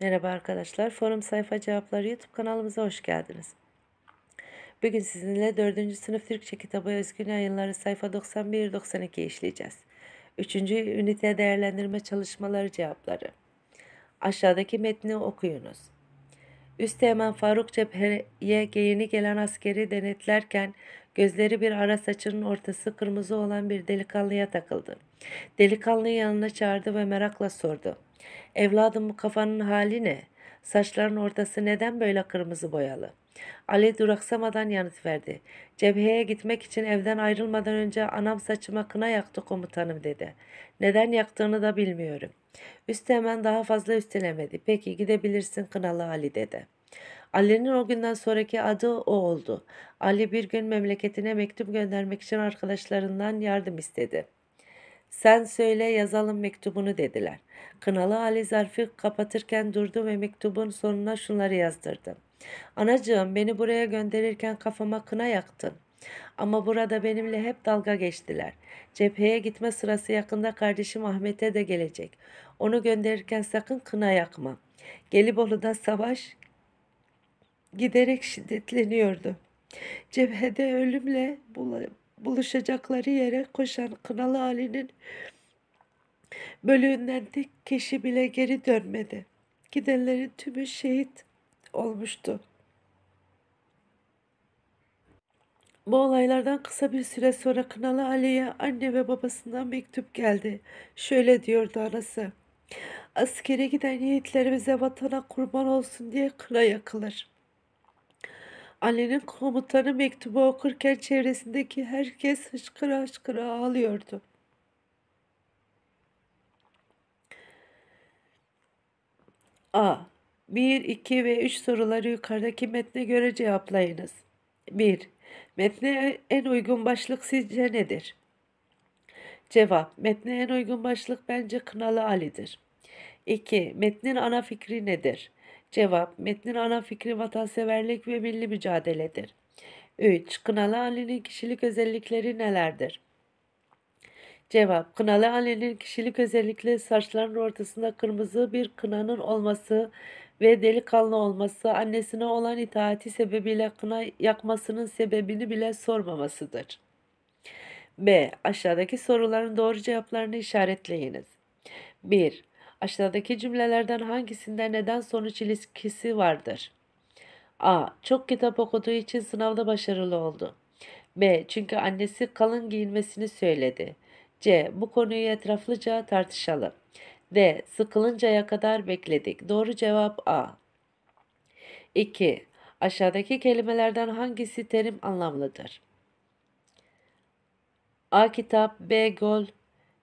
Merhaba arkadaşlar, Forum Sayfa Cevapları YouTube kanalımıza hoş geldiniz. Bugün sizinle 4. sınıf Türkçe kitabı Özgün Yayınları sayfa 91-92 işleyeceğiz. 3. ünite değerlendirme çalışmaları cevapları. Aşağıdaki metni okuyunuz. Üsteğmen Faruk cepheye yeni gelen askeri denetlerken gözleri bir ara saçının ortası kırmızı olan bir delikanlıya takıldı. Delikanlıyı yanına çağırdı ve merakla sordu. Evladım bu kafanın hali ne? Saçların ortası neden böyle kırmızı boyalı? Ali duraksamadan yanıt verdi. Cebheye gitmek için evden ayrılmadan önce anam saçıma kına yaktı komutanım dedi. Neden yaktığını da bilmiyorum. Üstü hemen daha fazla üstelemedi. Peki gidebilirsin kınalı Ali dedi. Ali'nin o günden sonraki adı o oldu. Ali bir gün memleketine mektup göndermek için arkadaşlarından yardım istedi. Sen söyle yazalım mektubunu dediler. Kınalı Ali zarfı kapatırken durdu ve mektubun sonuna şunları yazdırdı: Anacığım beni buraya gönderirken kafama kına yaktın. Ama burada benimle hep dalga geçtiler. Cepheye gitme sırası yakında kardeşim Ahmet'e de gelecek. Onu gönderirken sakın kına yakma. Gelibolu'da savaş giderek şiddetleniyordu. Cephede ölümle buluşacakları yere koşan Kınalı Ali'nin bölüğünden tek kişi bile geri dönmedi. Gidenlerin tümü şehit olmuştu. Bu olaylardan kısa bir süre sonra Kınalı Ali'ye anne ve babasından mektup geldi. Şöyle diyordu anası. Askere giden yiğitlerimize vatana kurban olsun diye kına yakılır. Ali'nin komutanı mektubu okurken çevresindeki herkes hışkıra hışkıra ağlıyordu. A. 1, 2 ve 3 soruları yukarıdaki metne göre cevaplayınız. 1. Metne en uygun başlık sizce nedir? Cevap. Metne en uygun başlık bence Kınalı Ali'dir. 2. Metnin ana fikri nedir? Cevap, metnin ana fikri vatanseverlik ve milli mücadeledir. 3. Kınalı Ali'nin kişilik özellikleri nelerdir? Cevap, kınalı Ali'nin kişilik özellikleri saçlarının ortasında kırmızı bir kınanın olması ve delikanlı olması, annesine olan itaati sebebiyle kına yakmasının sebebini bile sormamasıdır. B. Aşağıdaki soruların doğru cevaplarını işaretleyiniz. 1. Aşağıdaki cümlelerden hangisinde neden sonuç ilişkisi vardır? A. Çok kitap okuduğu için sınavda başarılı oldu. B. Çünkü annesi kalın giyinmesini söyledi. C. Bu konuyu etraflıca tartışalım. D. Sıkılıncaya kadar bekledik. Doğru cevap A. 2. Aşağıdaki kelimelerden hangisi terim anlamlıdır? A. Kitap B. Gol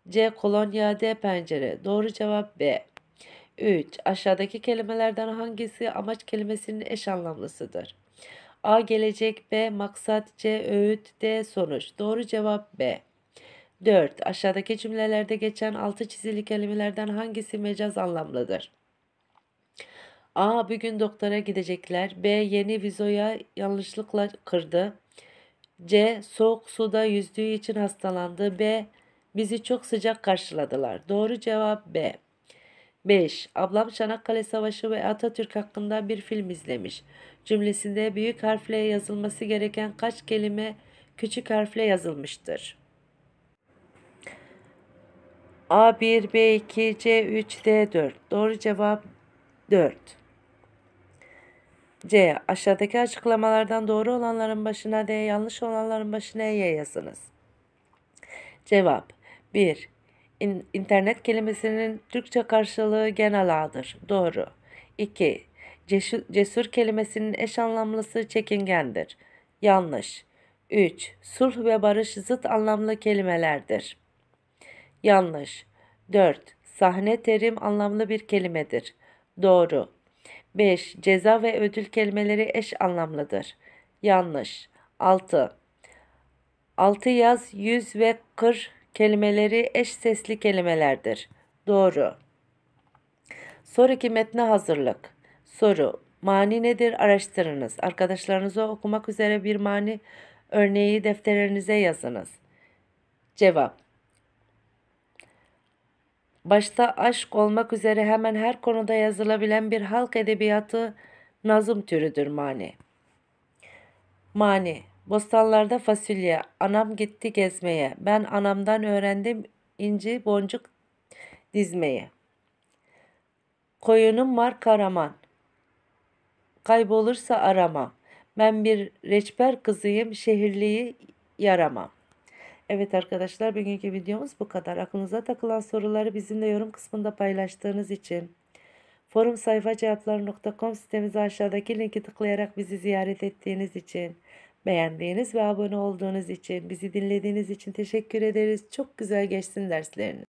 C. Kolonya D. Pencere. Doğru cevap B. 3. Aşağıdaki kelimelerden hangisi amaç kelimesinin eş anlamlısıdır? A. Gelecek B. Maksat C. Öğüt D. Sonuç. Doğru cevap B. 4. Aşağıdaki cümlelerde geçen altı çizili kelimelerden hangisi mecaz anlamlıdır? A. Bugün doktora gidecekler. B. Yeni vizoya yanlışlıkla kırdı. C. Soğuk suda yüzdüğü için hastalandı. B. Bizi çok sıcak karşıladılar. Doğru cevap B. 5. Ablam Çanakkale Savaşı ve Atatürk hakkında bir film izlemiş. Cümlesinde büyük harfle yazılması gereken kaç kelime küçük harfle yazılmıştır? A1, B2, C3, D4. Doğru cevap 4. C. Aşağıdaki açıklamalardan doğru olanların başına D, yanlış olanların başına Y yazınız. Cevap 1. İn internet kelimesinin Türkçe karşılığı genel ağdır. Doğru. 2. Cesur, cesur kelimesinin eş anlamlısı çekingendir. Yanlış. 3. Sulh ve barış zıt anlamlı kelimelerdir. Yanlış. 4. Sahne terim anlamlı bir kelimedir. Doğru. 5. Ceza ve ödül kelimeleri eş anlamlıdır. Yanlış. 6. 6 yaz, yüz ve kır kelimeleri eş sesli kelimelerdir. Doğru. Sonraki metne hazırlık. Soru. Mani nedir? Araştırınız. Arkadaşlarınıza okumak üzere bir mani örneği defterinize yazınız. Cevap. Başta aşk olmak üzere hemen her konuda yazılabilen bir halk edebiyatı nazım türüdür mani. Mani Bostanlarda fasulye. Anam gitti gezmeye. Ben anamdan öğrendim inci boncuk dizmeyi. Koyunum var karaman. Kaybolursa arama. Ben bir reçber kızıyım. Şehirliyi yaramam. Evet arkadaşlar bugünkü videomuz bu kadar. Aklınıza takılan soruları bizimle yorum kısmında paylaştığınız için forum sayfa cevapları.com sitemize aşağıdaki linki tıklayarak bizi ziyaret ettiğiniz için Beğendiğiniz ve abone olduğunuz için, bizi dinlediğiniz için teşekkür ederiz. Çok güzel geçsin dersleriniz.